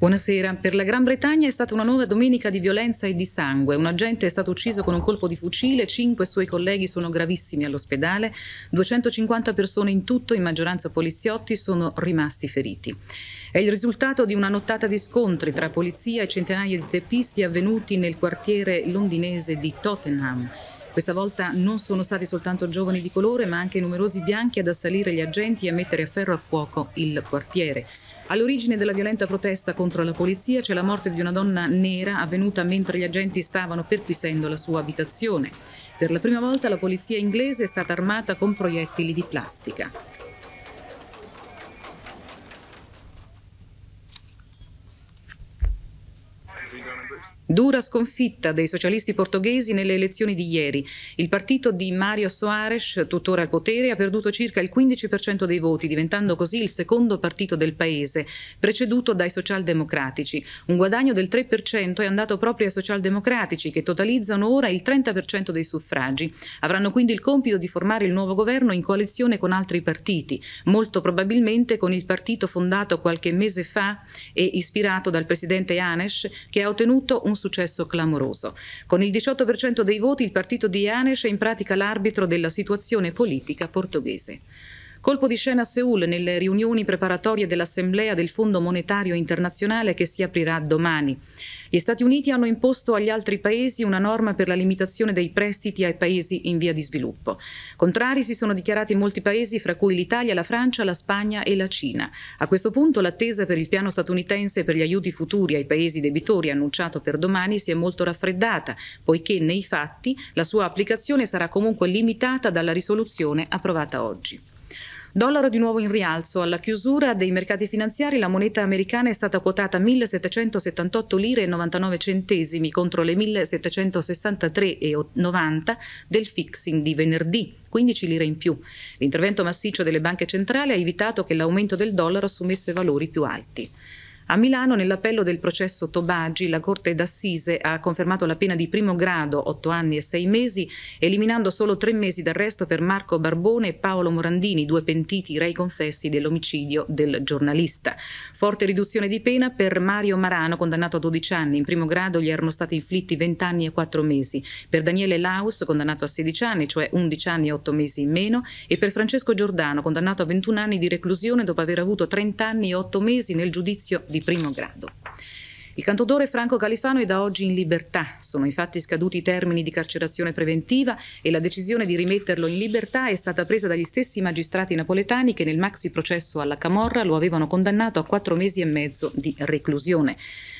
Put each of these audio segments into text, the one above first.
Buonasera. Per la Gran Bretagna è stata una nuova domenica di violenza e di sangue. Un agente è stato ucciso con un colpo di fucile, cinque suoi colleghi sono gravissimi all'ospedale, 250 persone in tutto, in maggioranza poliziotti, sono rimasti feriti. È il risultato di una nottata di scontri tra polizia e centinaia di teppisti avvenuti nel quartiere londinese di Tottenham. Questa volta non sono stati soltanto giovani di colore, ma anche numerosi bianchi ad assalire gli agenti e a mettere a ferro a fuoco il quartiere. All'origine della violenta protesta contro la polizia c'è la morte di una donna nera avvenuta mentre gli agenti stavano perquisendo la sua abitazione. Per la prima volta la polizia inglese è stata armata con proiettili di plastica. Dura sconfitta dei socialisti portoghesi nelle elezioni di ieri. Il partito di Mario Soares, tuttora al potere, ha perduto circa il 15% dei voti, diventando così il secondo partito del paese, preceduto dai socialdemocratici. Un guadagno del 3% è andato proprio ai socialdemocratici, che totalizzano ora il 30% dei suffragi. Avranno quindi il compito di formare il nuovo governo in coalizione con altri partiti, molto probabilmente con il partito fondato qualche mese fa e ispirato dal presidente Anes, che che ha ottenuto un successo clamoroso. Con il 18% dei voti il partito di Janes è in pratica l'arbitro della situazione politica portoghese. Colpo di scena a Seoul nelle riunioni preparatorie dell'Assemblea del Fondo Monetario Internazionale che si aprirà domani. Gli Stati Uniti hanno imposto agli altri paesi una norma per la limitazione dei prestiti ai paesi in via di sviluppo. Contrari si sono dichiarati molti paesi, fra cui l'Italia, la Francia, la Spagna e la Cina. A questo punto l'attesa per il piano statunitense per gli aiuti futuri ai paesi debitori annunciato per domani si è molto raffreddata, poiché nei fatti la sua applicazione sarà comunque limitata dalla risoluzione approvata oggi. Dollaro di nuovo in rialzo. Alla chiusura dei mercati finanziari la moneta americana è stata quotata 1.778 lire e 99 centesimi contro le 1.763,90 del fixing di venerdì, 15 lire in più. L'intervento massiccio delle banche centrali ha evitato che l'aumento del dollaro assumesse valori più alti. A Milano, nell'appello del processo Tobagi, la Corte d'Assise ha confermato la pena di primo grado, 8 anni e 6 mesi, eliminando solo 3 mesi d'arresto per Marco Barbone e Paolo Morandini, due pentiti rei confessi dell'omicidio del giornalista. Forte riduzione di pena per Mario Marano, condannato a 12 anni. In primo grado gli erano stati inflitti 20 anni e 4 mesi. Per Daniele Laus, condannato a 16 anni, cioè 11 anni e 8 mesi in meno, e per Francesco Giordano, condannato a 21 anni di reclusione dopo aver avuto 30 anni e 8 mesi nel giudizio di di primo grado. Il cantautore Franco Califano è da oggi in libertà. Sono infatti scaduti i termini di carcerazione preventiva e la decisione di rimetterlo in libertà è stata presa dagli stessi magistrati napoletani che nel maxi processo alla Camorra lo avevano condannato a quattro mesi e mezzo di reclusione.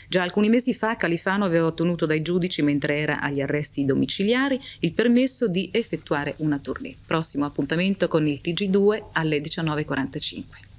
Già alcuni mesi fa Califano aveva ottenuto dai giudici, mentre era agli arresti domiciliari, il permesso di effettuare una tournée. Prossimo appuntamento con il TG2 alle 19.45.